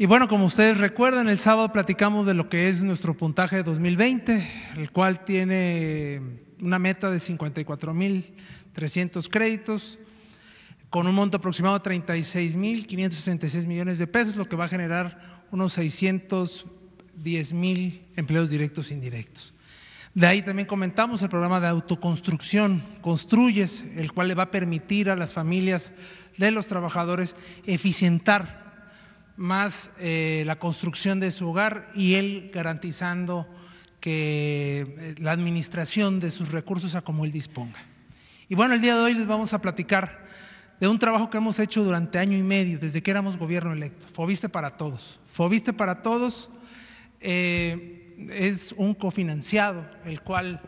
Y bueno, como ustedes recuerdan, el sábado platicamos de lo que es nuestro puntaje de 2020, el cual tiene una meta de 54.300 créditos con un monto aproximado de 36.566 millones de pesos, lo que va a generar unos 610.000 empleos directos e indirectos. De ahí también comentamos el programa de autoconstrucción, Construyes, el cual le va a permitir a las familias de los trabajadores eficientar más eh, la construcción de su hogar y él garantizando que eh, la administración de sus recursos a como él disponga. Y bueno, el día de hoy les vamos a platicar de un trabajo que hemos hecho durante año y medio, desde que éramos gobierno electo, Foviste para Todos. Foviste para Todos eh, es un cofinanciado, el cual,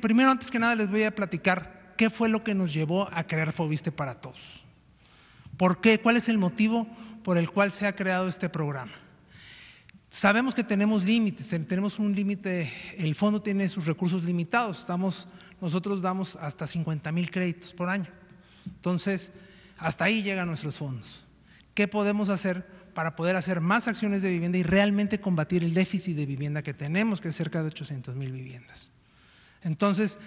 primero antes que nada les voy a platicar qué fue lo que nos llevó a crear Foviste para Todos. ¿Por qué? ¿Cuál es el motivo por el cual se ha creado este programa? Sabemos que tenemos límites, tenemos un límite, el fondo tiene sus recursos limitados, nosotros damos hasta 50 mil créditos por año. Entonces, hasta ahí llegan nuestros fondos. ¿Qué podemos hacer para poder hacer más acciones de vivienda y realmente combatir el déficit de vivienda que tenemos, que es cerca de 800 mil viviendas? Entonces,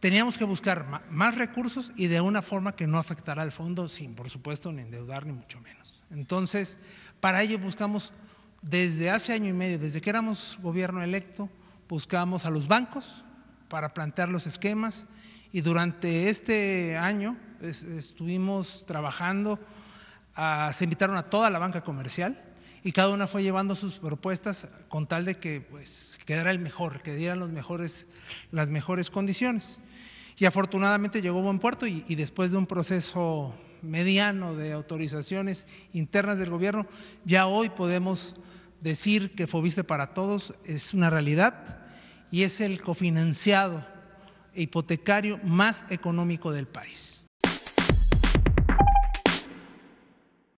teníamos que buscar más recursos y de una forma que no afectara al fondo, sin, por supuesto, ni endeudar, ni mucho menos. Entonces, para ello buscamos, desde hace año y medio, desde que éramos gobierno electo, buscamos a los bancos para plantear los esquemas y durante este año estuvimos trabajando, ah, se invitaron a toda la banca comercial, y cada una fue llevando sus propuestas con tal de que pues, quedara el mejor, que dieran las mejores condiciones. Y afortunadamente llegó buen puerto y, y después de un proceso mediano de autorizaciones internas del gobierno, ya hoy podemos decir que Fobiste para Todos es una realidad y es el cofinanciado hipotecario más económico del país.